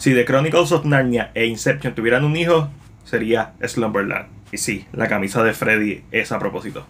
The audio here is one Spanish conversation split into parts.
Si The Chronicles of Narnia e Inception tuvieran un hijo, sería Slumberland. Y sí, la camisa de Freddy es a propósito.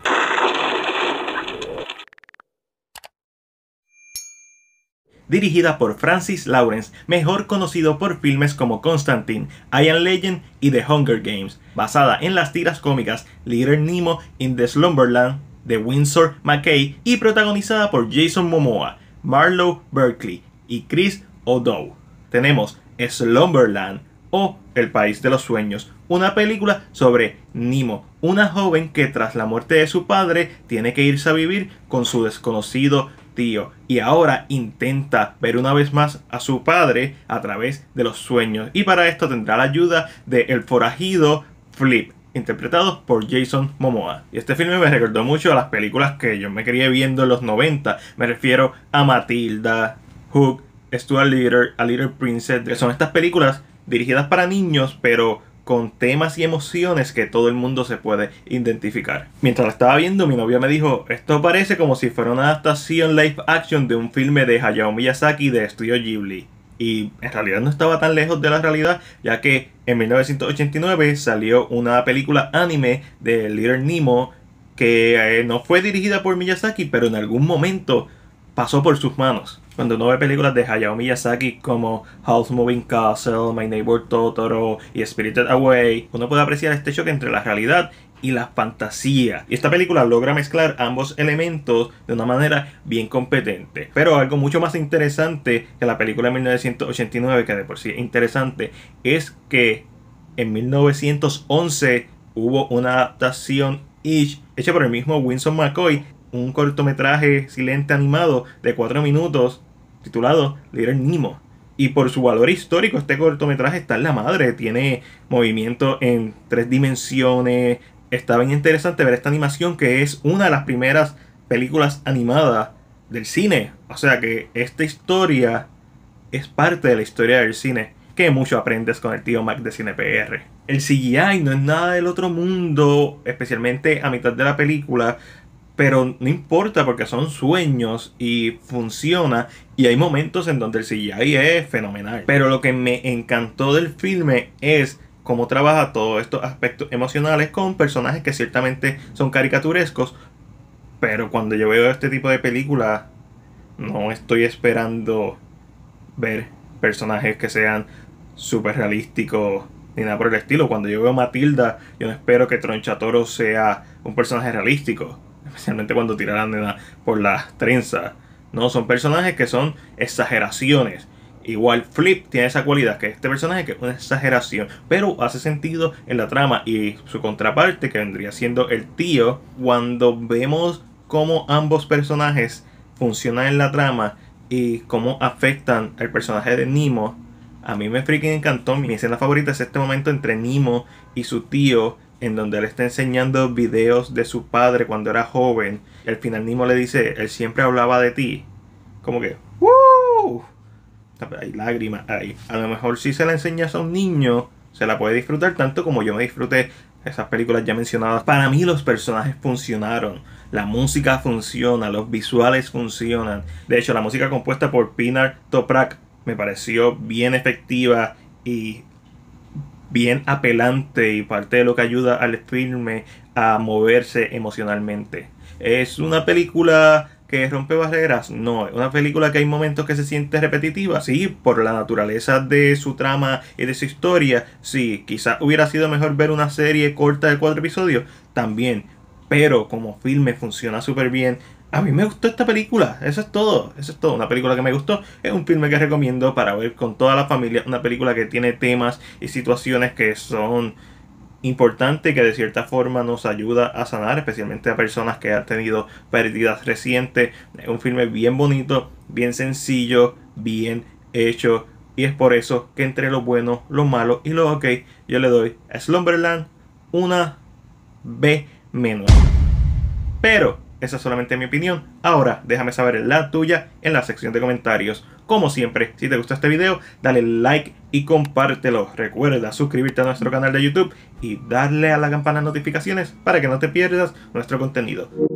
dirigida por Francis Lawrence, mejor conocido por filmes como Constantine, Iron Legend y The Hunger Games, basada en las tiras cómicas Little Nemo in the Slumberland de Windsor McKay y protagonizada por Jason Momoa, Marlowe Berkeley y Chris O'Dow. Tenemos Slumberland o El País de los Sueños, una película sobre Nemo, una joven que tras la muerte de su padre tiene que irse a vivir con su desconocido tío y ahora intenta ver una vez más a su padre a través de los sueños y para esto tendrá la ayuda de el forajido Flip interpretado por Jason Momoa. Y este filme me recordó mucho a las películas que yo me quería viendo en los 90, me refiero a Matilda, Hook, Stuart Little, A Little Princess. Son estas películas dirigidas para niños, pero con temas y emociones que todo el mundo se puede identificar. Mientras la estaba viendo, mi novia me dijo, esto parece como si fuera una adaptación live action de un filme de Hayao Miyazaki de Estudio Ghibli. Y en realidad no estaba tan lejos de la realidad, ya que en 1989 salió una película anime de Little Nemo que eh, no fue dirigida por Miyazaki, pero en algún momento pasó por sus manos cuando uno ve películas de Hayao Miyazaki como House Moving Castle, My Neighbor Totoro y Spirited Away, uno puede apreciar este choque entre la realidad y la fantasía. Y esta película logra mezclar ambos elementos de una manera bien competente. Pero algo mucho más interesante que la película de 1989, que de por sí es interesante, es que en 1911 hubo una adaptación hecha por el mismo Winston McCoy un cortometraje silente animado de 4 minutos titulado Little Nemo. Y por su valor histórico, este cortometraje está en la madre. Tiene movimiento en tres dimensiones. Está bien interesante ver esta animación que es una de las primeras películas animadas del cine. O sea que esta historia es parte de la historia del cine. Que mucho aprendes con el tío Mac de CinePR. El CGI no es nada del otro mundo, especialmente a mitad de la película, pero no importa porque son sueños y funciona y hay momentos en donde el CGI es fenomenal. Pero lo que me encantó del filme es cómo trabaja todos estos aspectos emocionales con personajes que ciertamente son caricaturescos, pero cuando yo veo este tipo de película, no estoy esperando ver personajes que sean súper realísticos ni nada por el estilo. Cuando yo veo Matilda, yo no espero que Tronchatoro sea un personaje realístico especialmente cuando tira la por las trenzas. No, son personajes que son exageraciones. Igual Flip tiene esa cualidad, que este personaje que es una exageración, pero hace sentido en la trama y su contraparte, que vendría siendo el tío, cuando vemos cómo ambos personajes funcionan en la trama y cómo afectan al personaje de Nemo, a mí me freaking encantó. Mi escena favorita es este momento entre Nemo y su tío en donde él está enseñando videos de su padre cuando era joven. El final Nimo le dice, él siempre hablaba de ti. Como que, ¡Woo! Hay lágrimas ahí. A lo mejor si se la enseñas a un niño, se la puede disfrutar tanto como yo me disfruté esas películas ya mencionadas. Para mí los personajes funcionaron. La música funciona, los visuales funcionan. De hecho, la música compuesta por Pinar Toprak me pareció bien efectiva y bien apelante y parte de lo que ayuda al filme a moverse emocionalmente. ¿Es una película que rompe barreras? No, es una película que hay momentos que se siente repetitiva, sí, por la naturaleza de su trama y de su historia, sí, quizás hubiera sido mejor ver una serie corta de cuatro episodios, también, pero como filme funciona súper bien, a mí me gustó esta película, eso es todo, eso es todo. Una película que me gustó, es un filme que recomiendo para ver con toda la familia, una película que tiene temas y situaciones que son importantes, que de cierta forma nos ayuda a sanar, especialmente a personas que han tenido pérdidas recientes. Es un filme bien bonito, bien sencillo, bien hecho. Y es por eso que entre lo bueno, lo malo y lo ok, yo le doy a Slumberland una B menos. Pero esa es solamente mi opinión. Ahora, déjame saber la tuya en la sección de comentarios. Como siempre, si te gustó este video, dale like y compártelo. Recuerda suscribirte a nuestro canal de YouTube y darle a la campana de notificaciones para que no te pierdas nuestro contenido.